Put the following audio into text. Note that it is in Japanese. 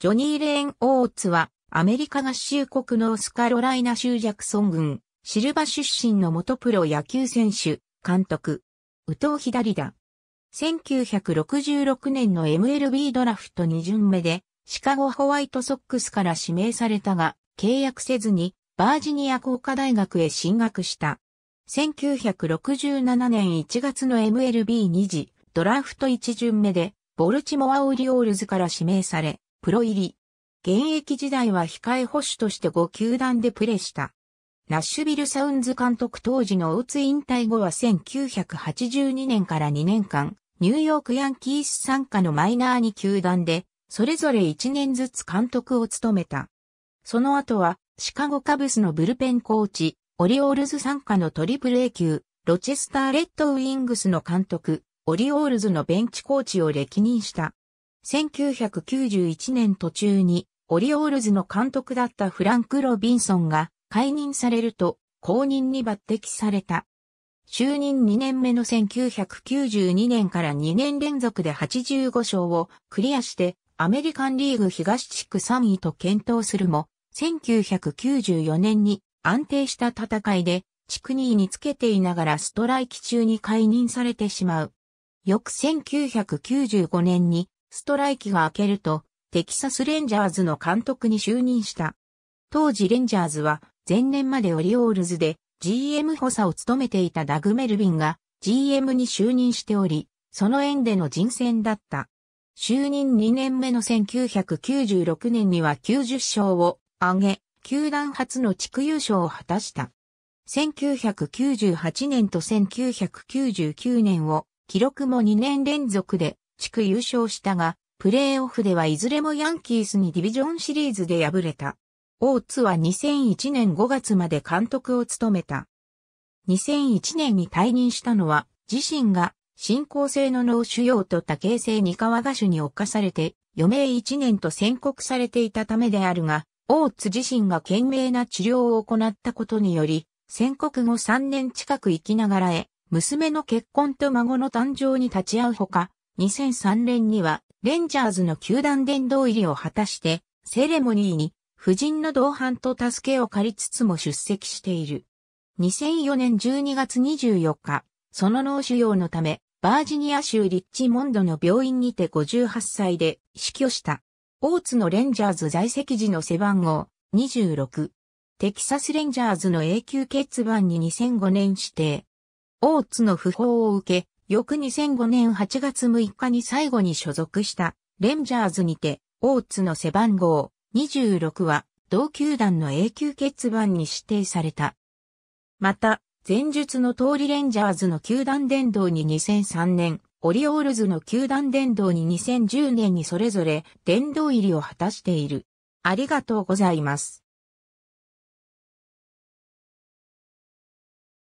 ジョニー・レーン・オーツは、アメリカ合衆国のスカロライナ州ジャクソン郡、シルバ出身の元プロ野球選手、監督、宇藤左だ。1966年の MLB ドラフト2巡目で、シカゴホワイトソックスから指名されたが、契約せずに、バージニア工科大学へ進学した。1967年1月の MLB2 次ドラフト1巡目で、ボルチモア・オリオールズから指名され、プロ入り。現役時代は控え保守として5球団でプレーした。ナッシュビルサウンズ監督当時のオーツ引退後は1982年から2年間、ニューヨークヤンキース参加のマイナーに球団で、それぞれ1年ずつ監督を務めた。その後は、シカゴカブスのブルペンコーチ、オリオールズ参加のトリプル A 級、ロチェスターレッドウィングスの監督、オリオールズのベンチコーチを歴任した。1991年途中にオリオールズの監督だったフランク・ロビンソンが解任されると後任に抜擢された。就任2年目の1992年から2年連続で85勝をクリアしてアメリカンリーグ東地区3位と検討するも1994年に安定した戦いで地区2位につけていながらストライキ中に解任されてしまう。翌1995年にストライキが明けると、テキサスレンジャーズの監督に就任した。当時レンジャーズは、前年までオリオールズで GM 補佐を務めていたダグ・メルビンが GM に就任しており、その縁での人選だった。就任2年目の1996年には90勝を挙げ、球団初の地区優勝を果たした。1998年と1999年を記録も2年連続で地区優勝したが、プレーオフではいずれもヤンキースにディビジョンシリーズで敗れた。オーツは2001年5月まで監督を務めた。2001年に退任したのは、自身が進行性の脳腫瘍と多形性二皮芽腫に侵されて、余命1年と宣告されていたためであるが、オーツ自身が懸命な治療を行ったことにより、宣告後3年近く生きながらへ、娘の結婚と孫の誕生に立ち会うほか、2003年にはレンジャーズの球団殿堂入りを果たして、セレモニーに夫人の同伴と助けを借りつつも出席している。2004年12月24日、その脳腫瘍のため、バージニア州リッチモンドの病院にて58歳で死去した。大津のレンジャーズ在籍時の背番号26。テキサスレンジャーズの永久欠番に2005年指定。大津の訃報を受け、翌2005年8月6日に最後に所属したレンジャーズにて、オーツの背番号26は同球団の永久欠番に指定された。また、前述の通りレンジャーズの球団殿堂に2003年、オリオールズの球団殿堂に2010年にそれぞれ殿堂入りを果たしている。ありがとうございます。